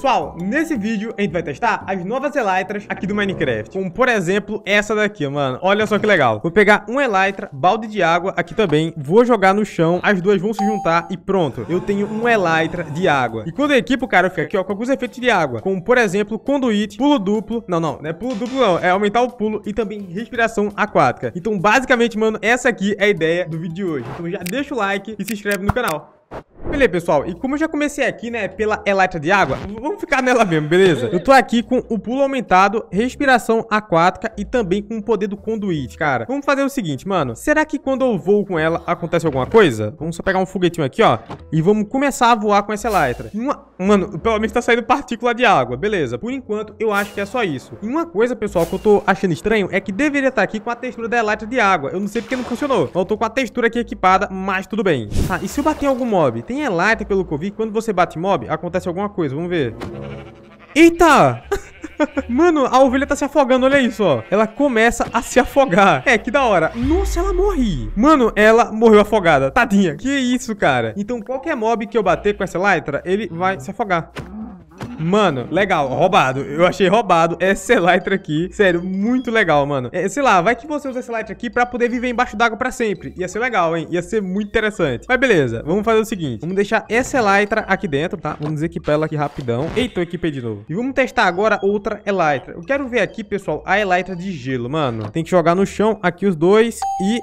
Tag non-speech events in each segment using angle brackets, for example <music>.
Pessoal, nesse vídeo a gente vai testar as novas elytras aqui do Minecraft. Como, por exemplo, essa daqui, mano. Olha só que legal. Vou pegar um elytra, balde de água aqui também. Vou jogar no chão. As duas vão se juntar e pronto. Eu tenho um elytra de água. E quando eu equipo, cara, eu fico aqui, ó, com alguns efeitos de água. Como, por exemplo, conduíte, pulo duplo. Não, não, não é pulo duplo, não. É aumentar o pulo e também respiração aquática. Então, basicamente, mano, essa aqui é a ideia do vídeo de hoje. Então já deixa o like e se inscreve no canal. Beleza, pessoal, e como eu já comecei aqui, né, pela elata de água, vamos ficar nela mesmo, beleza? Eu tô aqui com o pulo aumentado, respiração aquática e também com o poder do conduíte, cara. Vamos fazer o seguinte, mano, será que quando eu voo com ela acontece alguma coisa? Vamos só pegar um foguetinho aqui, ó, e vamos começar a voar com essa elatra. Uma... Mano, pelo menos tá saindo partícula de água, beleza. Por enquanto, eu acho que é só isso. E uma coisa, pessoal, que eu tô achando estranho é que deveria estar tá aqui com a textura da elatra de água. Eu não sei porque não funcionou, mas eu tô com a textura aqui equipada, mas tudo bem. Tá, e se eu bater em algum mob? Tem é light pelo que eu vi. Quando você bate mob, acontece alguma coisa. Vamos ver. Eita! <laughs> Mano, a ovelha tá se afogando, olha isso, ó. Ela começa a se afogar. É, que da hora. Nossa, ela morri. Mano, ela morreu afogada. Tadinha. Que isso, cara. Então, qualquer mob que eu bater com essa lytra, ele vai se afogar. Mano, legal, roubado. Eu achei roubado essa Elytra aqui. Sério, muito legal, mano. É, sei lá, vai que você usa esse Elytra aqui pra poder viver embaixo d'água pra sempre. Ia ser legal, hein? Ia ser muito interessante. Mas beleza, vamos fazer o seguinte. Vamos deixar essa Elytra aqui dentro, tá? Vamos equipar ela aqui rapidão. Eita, eu equipei de novo. E vamos testar agora outra Elytra. Eu quero ver aqui, pessoal, a Elytra de gelo, mano. Tem que jogar no chão aqui os dois e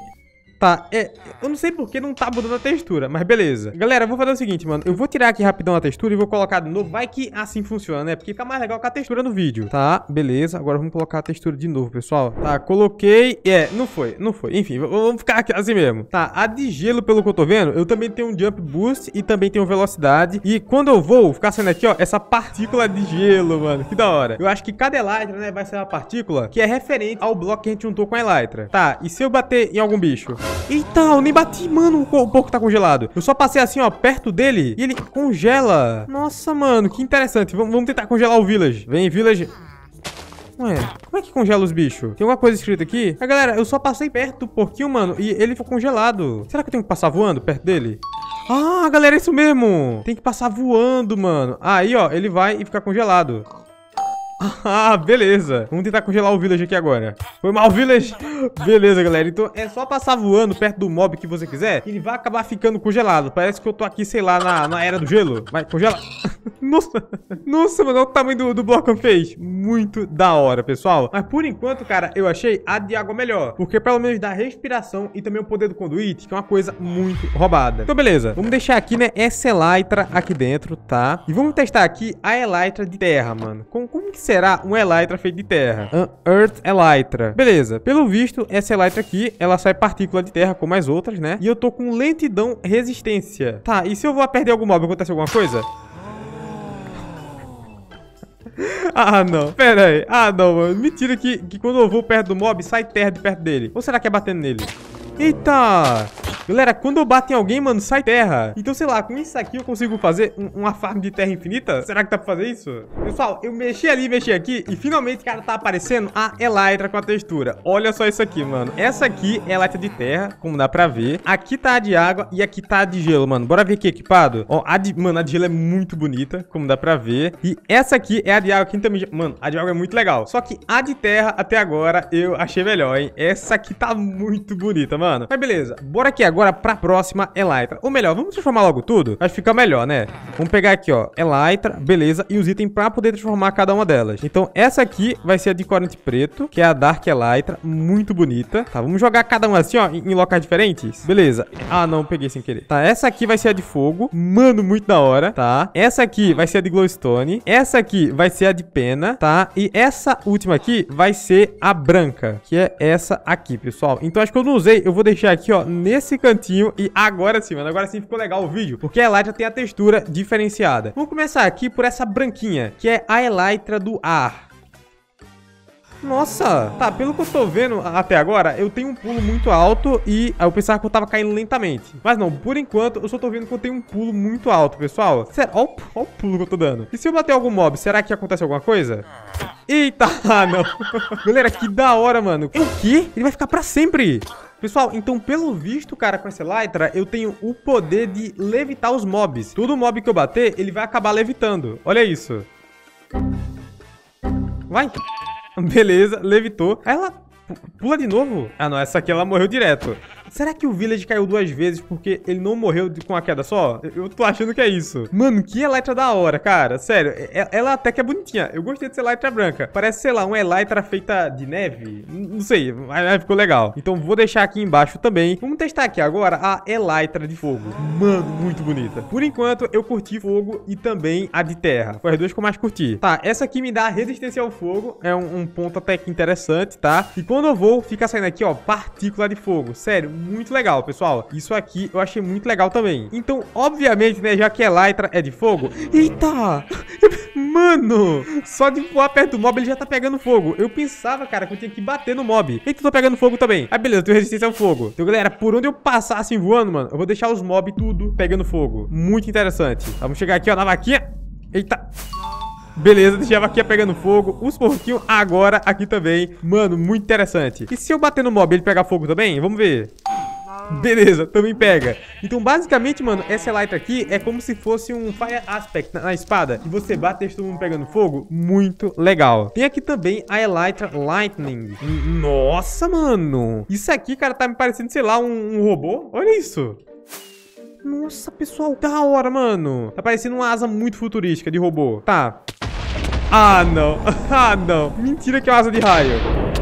Tá, é, eu não sei porque não tá mudando a textura, mas beleza. Galera, eu vou fazer o seguinte, mano. Eu vou tirar aqui rapidão a textura e vou colocar de novo. Vai que assim funciona, né? Porque fica mais legal com a textura no vídeo. Tá, beleza. Agora vamos colocar a textura de novo, pessoal. Tá, coloquei. É, não foi, não foi. Enfim, vamos ficar aqui assim mesmo. Tá, a de gelo, pelo que eu tô vendo, eu também tenho um jump boost e também tenho velocidade. E quando eu vou ficar saindo aqui, ó, essa partícula de gelo, mano. Que da hora. Eu acho que cada elytra, né, vai ser uma partícula que é referente ao bloco que a gente juntou com a elytra. Tá, e se eu bater em algum bicho? Eita, eu nem bati, mano, o porco tá congelado. Eu só passei assim, ó, perto dele e ele congela. Nossa, mano, que interessante. V vamos tentar congelar o village. Vem, village. Ué, como é que congela os bichos? Tem alguma coisa escrita aqui? Ah, galera, eu só passei perto do porquinho, mano, e ele ficou congelado. Será que eu tenho que passar voando perto dele? Ah, galera, é isso mesmo. Tem que passar voando, mano. Aí, ó, ele vai e fica congelado. Ah, beleza. Vamos tentar congelar o village aqui agora. Foi mal, village. Beleza, galera. Então é só passar voando perto do mob que você quiser. ele vai acabar ficando congelado. Parece que eu tô aqui, sei lá, na, na era do gelo. Vai, congela. <laughs> Nossa. Nossa, mano. Olha o tamanho do, do bloco que fez. Muito da hora, pessoal. Mas por enquanto, cara, eu achei a de água melhor. Porque pelo menos dá respiração e também o poder do conduíte, que é uma coisa muito roubada. Então, beleza. Vamos deixar aqui, né, essa Elytra aqui dentro, tá? E vamos testar aqui a Elytra de terra, mano. Como, como que será um Elytra feito de terra. Earth Elytra. Beleza. Pelo visto, essa Elytra aqui, ela sai partícula de terra como as outras, né? E eu tô com lentidão resistência. Tá, e se eu vou perder algum mob, acontece alguma coisa? <laughs> ah, não. Pera aí. Ah, não, mano. Mentira que, que quando eu vou perto do mob, sai terra de perto dele. Ou será que é batendo nele? Eita! Galera, quando eu bato em alguém, mano, sai terra. Então, sei lá, com isso aqui eu consigo fazer uma farm de terra infinita? Será que dá pra fazer isso? Pessoal, eu mexi ali, mexi aqui e finalmente, cara, tá aparecendo a Elytra com a textura. Olha só isso aqui, mano. Essa aqui é Elytra de terra, como dá pra ver. Aqui tá a de água e aqui tá a de gelo, mano. Bora ver aqui equipado. Ó, a de... Mano, a de gelo é muito bonita, como dá pra ver. E essa aqui é a de água que também... Mano, a de água é muito legal. Só que a de terra, até agora, eu achei melhor, hein? Essa aqui tá muito bonita, mano. Mas beleza, bora aqui agora agora pra próxima, Elytra. Ou melhor, vamos transformar logo tudo? Acho que fica melhor, né? Vamos pegar aqui, ó, Elytra, beleza, e os itens pra poder transformar cada uma delas. Então, essa aqui vai ser a de corante preto, que é a Dark Elytra, muito bonita. Tá, vamos jogar cada uma assim, ó, em, em locais diferentes. Beleza. Ah, não, peguei sem querer. Tá, essa aqui vai ser a de fogo, mano, muito da hora, tá? Essa aqui vai ser a de glowstone, essa aqui vai ser a de pena, tá? E essa última aqui vai ser a branca, que é essa aqui, pessoal. Então, acho que eu não usei, eu vou deixar aqui, ó, nesse canto cantinho. E agora sim, mano, agora sim ficou legal o vídeo, porque a Elytra tem a textura diferenciada. Vamos começar aqui por essa branquinha, que é a Elytra do ar. Nossa, tá, pelo que eu tô vendo até agora, eu tenho um pulo muito alto e ah, eu pensava que eu tava caindo lentamente. Mas não, por enquanto, eu só tô vendo que eu tenho um pulo muito alto, pessoal. Sério, ó, o pulo que eu tô dando. E se eu bater algum mob, será que acontece alguma coisa? Eita, <laughs> não. Galera, que da hora, mano. o quê? Ele vai ficar pra sempre. Pessoal, então pelo visto, cara, com esse Lytra, eu tenho o poder de levitar os mobs. Todo mob que eu bater, ele vai acabar levitando. Olha isso. Vai. <laughs> Beleza, levitou. ela pula de novo. Ah, não, essa aqui ela morreu direto. Será que o Village caiu duas vezes porque ele não morreu com a queda só? Eu tô achando que é isso. Mano, que Elytra da hora, cara. Sério, é, é, ela até que é bonitinha. Eu gostei dessa Elytra branca. Parece, sei lá, uma Elytra feita de neve. Não sei, mas ficou legal. Então vou deixar aqui embaixo também. Vamos testar aqui agora a Elytra de fogo. Mano, muito bonita. Por enquanto, eu curti fogo e também a de terra. Foi as duas que eu mais curti. Tá, essa aqui me dá resistência ao fogo. É um, um ponto até que interessante, tá? E quando eu vou, fica saindo aqui, ó, partícula de fogo. Sério, muito legal, pessoal. Isso aqui eu achei muito legal também. Então, obviamente, né, já que é Lytra, é de fogo... Eita! Mano, só de voar perto do mob ele já tá pegando fogo. Eu pensava, cara, que eu tinha que bater no mob. Eita, tô pegando fogo também. Ah, beleza, eu tenho resistência ao fogo. Então, galera, por onde eu passar assim voando, mano, eu vou deixar os mob tudo pegando fogo. Muito interessante. Vamos chegar aqui, ó, na vaquinha. Eita. Beleza, deixei a vaquinha pegando fogo. Os porquinhos agora aqui também. Mano, muito interessante. E se eu bater no mob, ele pegar fogo também? Vamos ver. Beleza, também pega. Então, basicamente, mano, essa elytra aqui é como se fosse um fire aspect na, na espada. E você bate e todo mundo pegando fogo. Muito legal. Tem aqui também a elytra lightning. Nossa, mano. Isso aqui, cara, tá me parecendo, sei lá, um, um robô. Olha isso. Nossa, pessoal, da hora, mano. Tá parecendo uma asa muito futurística de robô. Tá. Ah, não. <laughs> Ah, não. Mentira que é uma asa de raio.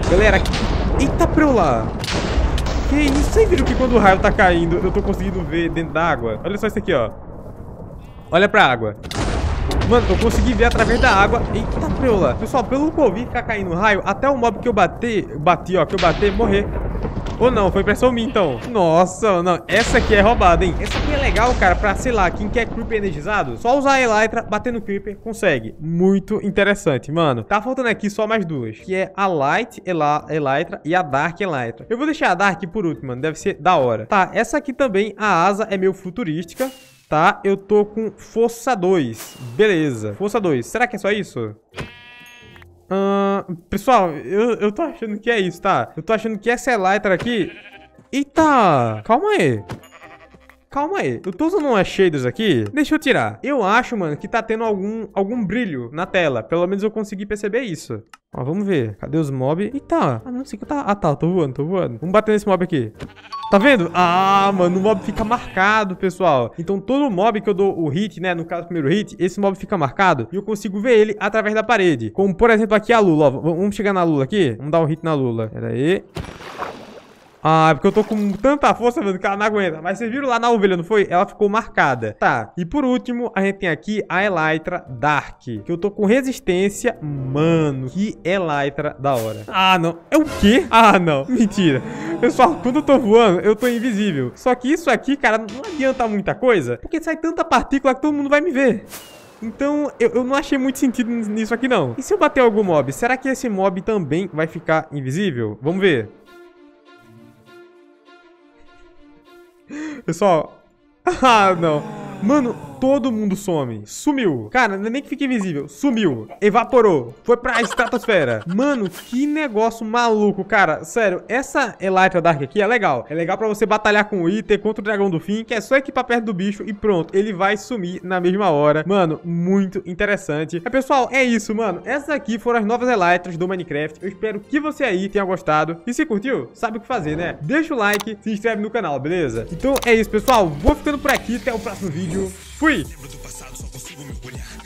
Galera, aqui... Eita, pra lá. Que isso? Vocês viram que quando o raio tá caindo, eu tô conseguindo ver dentro da água? Olha só isso aqui, ó. Olha pra água. Mano, eu consegui ver através da água. Eita, preula. Pessoal, pelo que eu vi ficar caindo raio, até o mob que eu bater bati, ó, que eu bati, morrer. Ou não, foi impressão minha então. Nossa, não. Essa aqui é roubada, hein? Essa aqui é legal, cara, pra, sei lá, quem quer Creeper energizado, só usar a Elytra, bater no Creeper, consegue. Muito interessante, mano. Tá faltando aqui só mais duas, que é a Light Ela Elytra e a Dark Elytra. Eu vou deixar a Dark por último, mano. Deve ser da hora. Tá, essa aqui também, a asa é meio futurística. Tá, eu tô com força 2. Beleza. Força 2. Será que é só isso? Uh, pessoal, eu, eu tô achando que é isso, tá? Eu tô achando que essa Elytra aqui... Eita! Calma aí. Calma aí, eu tô usando umas shaders aqui Deixa eu tirar Eu acho, mano, que tá tendo algum, algum brilho na tela Pelo menos eu consegui perceber isso Ó, vamos ver Cadê os mobs? Eita, ah, não sei que tá... Ah, tá, tô voando, tô voando Vamos bater nesse mob aqui Tá vendo? Ah, mano, o mob fica marcado, pessoal. Então todo mob que eu dou o hit, né, no caso o primeiro hit, esse mob fica marcado e eu consigo ver ele através da parede. Como, por exemplo, aqui a Lula, ó. Vamos chegar na Lula aqui? Vamos dar um hit na Lula. Pera aí. Ah, é porque eu tô com tanta força, mano, que ela não aguenta. Mas vocês viram lá na ovelha, não foi? Ela ficou marcada. Tá, e por último, a gente tem aqui a Elytra Dark. Que eu tô com resistência. Mano, que Elytra da hora. Ah, não. É o quê? Ah, não. Mentira. Pessoal, quando eu tô voando, eu tô invisível. Só que isso aqui, cara, não adianta muita coisa. Porque sai tanta partícula que todo mundo vai me ver. Então, eu, eu, não achei muito sentido nisso aqui, não. E se eu bater algum mob? Será que esse mob também vai ficar invisível? Vamos ver. Pessoal. <laughs> Ah, não. Mano, todo mundo some. Sumiu. Cara, é nem que fique invisível. Sumiu. Evaporou. Foi pra estratosfera. Mano, que negócio maluco, cara. Sério, essa Elytra Dark aqui é legal. É legal pra você batalhar com o Iter contra o Dragão do Fim, que é só equipar perto do bicho e pronto. Ele vai sumir na mesma hora. Mano, muito interessante. É, pessoal, é isso, mano. Essas aqui foram as novas Elytras do Minecraft. Eu espero que você aí tenha gostado. E se curtiu, sabe o que fazer, né? Deixa o like, se inscreve no canal, beleza? Então é isso, pessoal. Vou ficando por aqui. Até o próximo vídeo. Fui! fui! Lembro do passado, só consigo mergulhar.